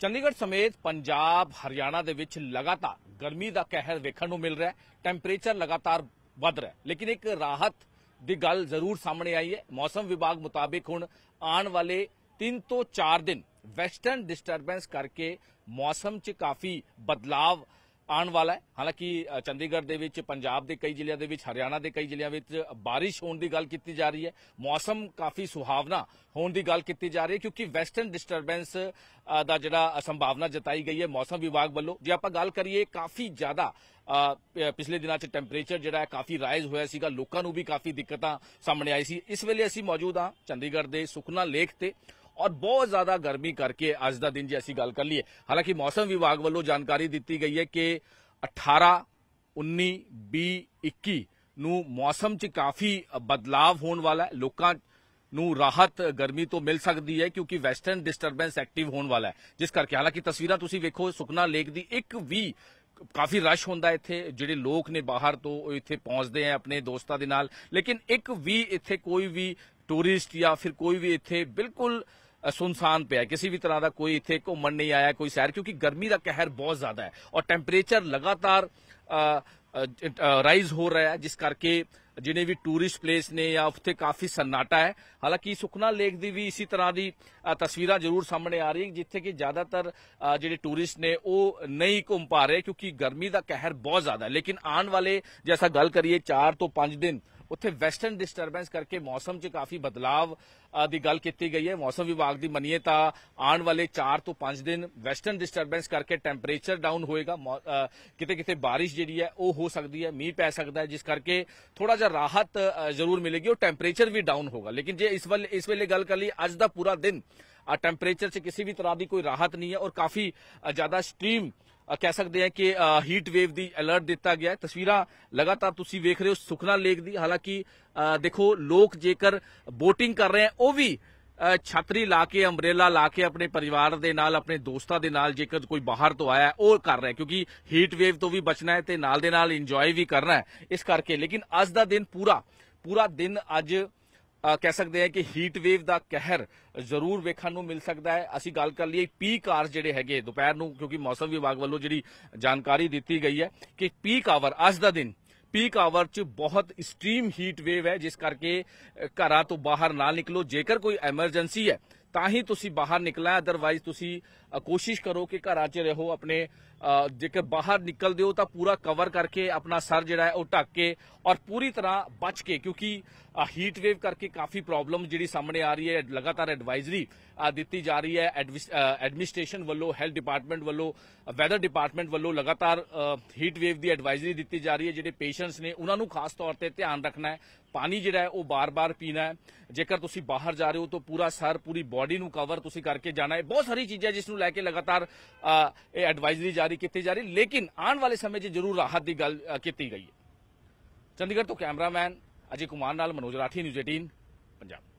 ਚੰਡੀਗੜ੍ਹ ਸਮੇਤ ਪੰਜਾਬ ਹਰਿਆਣਾ ਦੇ ਵਿੱਚ ਲਗਾਤਾਰ ਗਰਮੀ ਦਾ ਕਹਿਰ ਵੇਖਣ ਨੂੰ ਮਿਲ ਰਿਹਾ ਹੈ ਟੈਂਪਰੇਚਰ ਲਗਾਤਾਰ ਵੱਧ ਰਿਹਾ ਹੈ ਲੇਕਿਨ ਇੱਕ ਰਾਹਤ ਦੀ ਗੱਲ ਜ਼ਰੂਰ ਸਾਹਮਣੇ ਆਈ ਹੈ ਮੌਸਮ ਵਿਭਾਗ ਮੁਤਾਬਿਕ ਹੁਣ ਆਉਣ ਵਾਲੇ 3 ਤੋਂ 4 ਦਿਨ ਵੈਸਟਰਨ ਡਿਸਟਰਬੈਂਸ ਕਰਕੇ ਮੌਸਮ 'ਚ ਕਾਫੀ ਬਦਲਾਅ ਆਉਣ ਵਾਲਾ ਹੈ ਹਾਲਾਂਕਿ ਚੰਡੀਗੜ੍ਹ ਦੇ ਵਿੱਚ ਪੰਜਾਬ ਦੇ ਕਈ ਜ਼ਿਲ੍ਹਿਆਂ ਦੇ ਵਿੱਚ ਹਰਿਆਣਾ ਦੇ ਕਈ ਜ਼ਿਲ੍ਹਿਆਂ ਵਿੱਚ ਬਾਰਿਸ਼ ਹੋਣ ਦੀ ਗੱਲ ਕੀਤੀ ਜਾ ਰਹੀ ਹੈ ਮੌਸਮ ਕਾਫੀ ਸੁਹਾਵਣਾ ਹੋਣ ਦੀ ਗੱਲ ਕੀਤੀ ਜਾ ਰਹੀ ਹੈ ਕਿਉਂਕਿ ਵੈਸਟਰਨ ਡਿਸਟਰਬੈਂਸ ਦਾ ਜਿਹੜਾ ਸੰਭਾਵਨਾ ਜਤਾਈ ਗਈ ਹੈ ਮੌਸਮ ਵਿਭਾਗ ਵੱਲੋਂ ਜੇ ਆਪਾਂ ਗੱਲ ਕਰੀਏ ਕਾਫੀ ਜ਼ਿਆਦਾ ਪਿਛਲੇ ਦਿਨਾਂ 'ਚ ਟੈਂਪਰੇਚਰ ਜਿਹੜਾ ਹੈ ਕਾਫੀ ਰਾਈਜ਼ ਹੋਇਆ ਸੀਗਾ ਲੋਕਾਂ ਨੂੰ ਵੀ ਕਾਫੀ ਦਿੱਕਤਾਂ ਸਾਹਮਣੇ ਆਈ ਸੀ ਇਸ ਵੇਲੇ ਅਸੀਂ ਮੌਜੂਦ ਆ ਚੰਡੀਗੜ੍ਹ ਦੇ ਸੁਖਨਾ ਲੇਖ ਤੇ ਔਰ ਬਹੁਤ ਜ਼ਿਆਦਾ ਗਰਮੀ ਕਰਕੇ ਅੱਜ ਦਾ ਦਿਨ ਜੇ ਅਸੀਂ ਗੱਲ ਕਰ ਲਈਏ ਹਾਲਾਂਕਿ ਮੌਸਮ ਵਿਭਾਗ ਵੱਲੋਂ ਜਾਣਕਾਰੀ ਦਿੱਤੀ ਗਈ ਹੈ ਕਿ 18 19 20 21 ਨੂੰ ਮੌਸਮ 'ਚ ਕਾਫੀ ਬਦਲਾਅ ਹੋਣ ਵਾਲਾ ਹੈ ਲੋਕਾਂ ਨੂੰ ਰਾਹਤ ਗਰਮੀ ਤੋਂ ਮਿਲ ਸਕਦੀ ਹੈ ਕਿਉਂਕਿ ਵੈਸਟਰਨ ਡਿਸਟਰਬੈਂਸ ਐਕਟਿਵ ਹੋਣ ਵਾਲਾ ਹੈ ਜਿਸ ਕਰਕੇ ਹਾਲਾਂਕਿ ਤਸਵੀਰਾਂ ਤੁਸੀਂ ਵੇਖੋ ਸੁਖਨਾ ਲੇਕ ਦੀ ਇੱਕ ਵੀ ਕਾਫੀ ਰਸ਼ ਹੁੰਦਾ ਇੱਥੇ ਜਿਹੜੇ ਲੋਕ ਨੇ ਬਾਹਰ ਤੋਂ ਇੱਥੇ ਪਹੁੰਚਦੇ ਆ ਆਪਣੇ ਦੋਸਤਾਂ ਦੇ ਨਾਲ ਲੇਕਿਨ ਇੱਕ ਵੀ ਇੱਥੇ ਕੋਈ ਵੀ ਟੂਰਿਸਟ ਜਾਂ ਫਿਰ ਕੋਈ ਵੀ ਇੱਥੇ ਬਿਲਕੁਲ ਸੁਨਸਾਨ ਪਿਆ ਕਿਸੇ ਵੀ ਤਰ੍ਹਾਂ ਦਾ ਕੋਈ ਇੱਥੇ ਘੁੰਮਣ ਨਹੀਂ ਆਇਆ ਕੋਈ ਸੈਰ ਕਿਉਂਕਿ ਗਰਮੀ ਦਾ ਕਹਿਰ ਬਹੁਤ ਜ਼ਿਆਦਾ ਹੈ ਔਰ ਟੈਂਪਰੇਚਰ ਲਗਾਤਾਰ ਰਾਈਜ਼ ਹੋ ਰਿਹਾ ਹੈ ਜਿਸ ਕਰਕੇ ਜਿਨੇ ਵੀ ਟੂਰਿਸਟ ਪਲੇਸ ਨੇ ਜਾਂ ਉੱਥੇ ਕਾਫੀ ਸੰਨਾਟਾ ਹੈ ਹਾਲਾਂਕਿ ਸੁਖਨਾ ਲੇਕ ਦੀ ਵੀ ਇਸੇ ਤਰ੍ਹਾਂ ਦੀ ਤਸਵੀਰਾਂ ਜ਼ਰੂਰ ਸਾਹਮਣੇ ਆ ਰਹੀ ਜਿੱਥੇ ਕਿ ਜ਼ਿਆਦਾਤਰ ਜਿਹੜੇ ਟੂਰਿਸਟ ਨੇ ਉਹ ਨਹੀਂ ਘੁੰਮ ਪਾ ਰਹੇ ਕਿਉਂਕਿ ਗਰਮੀ ਦਾ ਕਹਿਰ ਬਹੁਤ ਜ਼ਿਆਦਾ ਹੈ ਲੇਕਿਨ ਆਉਣ ਵਾਲੇ ਜੈਸਾ ਗੱਲ ਕਰੀਏ 4 ਤੋਂ 5 ਦਿਨ ਉੱਥੇ ਵੈਸਟਰਨ ਡਿਸਟਰਬੈਂਸ ਕਰਕੇ ਮੌਸਮ 'ਚ ਕਾਫੀ ਬਦਲਾਵ ਦੀ ਗੱਲ ਕੀਤੀ ਗਈ ਹੈ ਮੌਸਮ ਵਿਭਾਗ ਦੀ ਮੰਨੀਏ ਤਾਂ ਆਉਣ ਵਾਲੇ 4 ਤੋਂ 5 ਦਿਨ ਵੈਸਟਰਨ ਡਿਸਟਰਬੈਂਸ ਕਰਕੇ ਟੈਂਪਰੇਚਰ ਡਾਊਨ ਹੋਏਗਾ ਕਿਤੇ-ਕਿਤੇ ਬਾਰਿਸ਼ ਜਿਹੜੀ ਹੈ ਉਹ ਹੋ ਸਕਦੀ ਹੈ ਮੀਂਹ ਪੈ ਸਕਦਾ ਹੈ ਜਿਸ ਕਰਕੇ ਥੋੜਾ ਜਿਹਾ ਰਾਹਤ ਜ਼ਰੂਰ ਮਿਲੇਗੀ ਉਹ ਟੈਂਪਰੇਚਰ ਵੀ ਡਾਊਨ ਹੋਗਾ ਲੇਕਿਨ ਜੇ ਇਸ ਵੇਲੇ ਇਸ ਵੇਲੇ ਗੱਲ ਕਰ ਲਈ ਅੱਜ ਦਾ ਪੂਰਾ ਦਿਨ ਟੈਂਪਰੇਚਰ 'ਚ ਕਿਸੇ ਵੀ ਤਰ੍ਹਾਂ ਦੀ ਕੋਈ ਰਾਹਤ ਨਹੀਂ ਹੈ ਔਰ ਕਾਫੀ ਜ਼ਿਆਦਾ ਸਟ੍ਰੀਮ ਕਹਿ ਸਕਦੇ ਆ ਕਿ ਹੀਟ ਵੇਵ ਦੀ ਅਲਰਟ ਦਿੱਤਾ ਗਿਆ ਹੈ ਤਸਵੀਰਾਂ ਲਗਾਤਾਰ ਤੁਸੀਂ ਵੇਖ ਰਹੇ ਹੋ ਸੁਖਨਾ ਲੇਕ ਦੀ ਹਾਲਾਂਕਿ ਦੇਖੋ ਲੋਕ ਜੇਕਰ ਬੋਟਿੰਗ ਕਰ ਰਹੇ ਆ ਉਹ ਵੀ ਛਤਰੀ ਲਾ ਕੇ ਅੰਬ੍ਰੇਲਾ ਲਾ ਕੇ ਆਪਣੇ ਪਰਿਵਾਰ ਦੇ ਨਾਲ ਆਪਣੇ ਦੋਸਤਾਂ ਦੇ ਨਾਲ ਜੇਕਰ ਕੋਈ ਬਾਹਰ ਤੋਂ ਆਇਆ ਉਹ ਕਰ ਰਿਹਾ ਕਿਉਂਕਿ ਹੀਟ ਵੇਵ ਤੋਂ ਵੀ ਬਚਣਾ ਹੈ ਤੇ ਨਾਲ ਦੇ ਨਾਲ ਇੰਜੋਏ ਵੀ ਕਰਨਾ ਹੈ ਇਸ ਕਰਕੇ ਲੇਕਿਨ ਅੱਜ ਦਾ ਦਿਨ ਪੂਰਾ ਪੂਰਾ ਦਿਨ ਅੱਜ ਕਹਿ ਸਕਦੇ ਆ ਕਿ ਹੀਟ ਵੇਵ ਦਾ ਕਹਿਰ ਜ਼ਰੂਰ ਵੇਖਣ ਨੂੰ ਮਿਲ ਸਕਦਾ ਹੈ ਅਸੀਂ ਗੱਲ ਕਰ ਲਈਏ ਪੀਕ ਆਰ ਜਿਹੜੇ ਹੈਗੇ ਦੁਪਹਿਰ ਨੂੰ ਕਿਉਂਕਿ ਮੌਸਮ ਵਿਭਾਗ ਵੱਲੋਂ ਜਿਹੜੀ ਜਾਣਕਾਰੀ ਦਿੱਤੀ ਗਈ ਹੈ ਕਿ ਪੀਕ ਆਵਰ ਅੱਜ ਦਾ ਦਿਨ ਪੀਕ ਆਵਰ 'ਚ ਬਹੁਤ ਸਟ੍ਰੀਮ ਹੀਟ ਵੇਵ ਹੈ ਜਿਸ ਕਰਕੇ ਘਰਾਂ ਤੋਂ ਬਾਹਰ ਨਾ ਨਿਕਲੋ ਜੇਕਰ ਕੋਈ ਐਮਰਜੈਂਸੀ ਹੈ ਤਾਂ ਹੀ ਤੁਸੀਂ ਬਾਹਰ ਨਿਕਲਣਾ ਅਦਰਵਾਈਜ਼ ਤੁਸੀਂ ਕੋਸ਼ਿਸ਼ ਕਰੋ ਕਿ ਘਰਾਂ 'ਚ ਰਹੋ ਆਪਣੇ ਜੇਕਰ ਬਾਹਰ ਨਿਕਲਦੇ ਹੋ ਤਾਂ ਪੂਰਾ ਕਵਰ ਕਰਕੇ ਆਪਣਾ ਸਰ ਜਿਹੜਾ ਹੈ ਉਹ ਢੱਕ ਕੇ ਔਰ ਪੂਰੀ ਤਰ੍ਹਾਂ ਬਚ ਕੇ ਕਿਉਂਕਿ ਹੀਟ ਵੇਵ ਕਰਕੇ ਕਾਫੀ ਪ੍ਰੋਬਲਮ ਜਿਹੜੀ ਸਾਹਮਣੇ ਆ ਰਹੀ ਹੈ ਲਗਾਤਾਰ ਐਡਵਾਈਜ਼ਰੀ ਦਿੱਤੀ ਜਾ ਰਹੀ ਹੈ ਐਡਮਿਨਿਸਟ੍ਰੇਸ਼ਨ ਵੱਲੋਂ ਹੈਲਥ ਡਿਪਾਰਟਮੈਂਟ ਵੱਲੋਂ ਵੈਦਰ ਡਿਪਾਰਟਮੈਂਟ ਵੱਲੋਂ ਲਗਾਤਾਰ ਹੀਟ ਵੇਵ ਦੀ ਐਡਵਾਈਜ਼ਰੀ ਦਿੱਤੀ ਜਾ ਰਹੀ ਹੈ ਜਿਹੜੇ ਪੇਸ਼ੈਂਟਸ ਨੇ ਉਹਨਾਂ ਨੂੰ ਖਾਸ ਤੌਰ ਤੇ ਧਿਆਨ ਰੱਖਣਾ ਹੈ ਪਾਣੀ ਜਿਹੜਾ ਹੈ ਉਹ ਬਾਰ-ਬਾਰ ਪੀਣਾ ਹੈ ਜੇਕਰ ਤੁਸੀਂ ਬਾਹਰ ਜਾ ਰਹੇ ਹੋ ਤਾਂ ਪੂਰਾ ਸਰ ਪੂਰੀ ਬਾਡੀ ਨੂੰ ਕਵਰ ਤੁਸੀਂ ਕਰਕੇ ਜਾਣਾ ਹੈ ਬਹੁਤ ਸਾਰੀ ਚੀਜ਼ਾਂ ਜਿਸ ਨੂੰ ਲੈ ਕੇ ਲਗਾਤਾਰ ਇਹ ਐਡਵਾਈਜ਼ਰੀ ਜਾਰੀ ਕੀਤੀ ਜਾ ਰਹੀ ਲੇਕਿਨ ਆਉਣ ਵਾਲੇ ਸਮੇਂ 'ਚ ਜ਼ਰੂਰ ਰਾਹਤ ਦੀ ਗੱਲ ਕੀਤੀ ਗਈ ਹੈ ਚੰਡੀਗੜ੍ਹ ਤੋਂ ਕੈਮਰਾਮੈਨ ਅਜੀ ਕੁਮਾਰ ਨਾਲ ਮਨੋਜ ਰਾਠੀ ਨਿਊਜ਼ 18 ਪੰਜਾਬ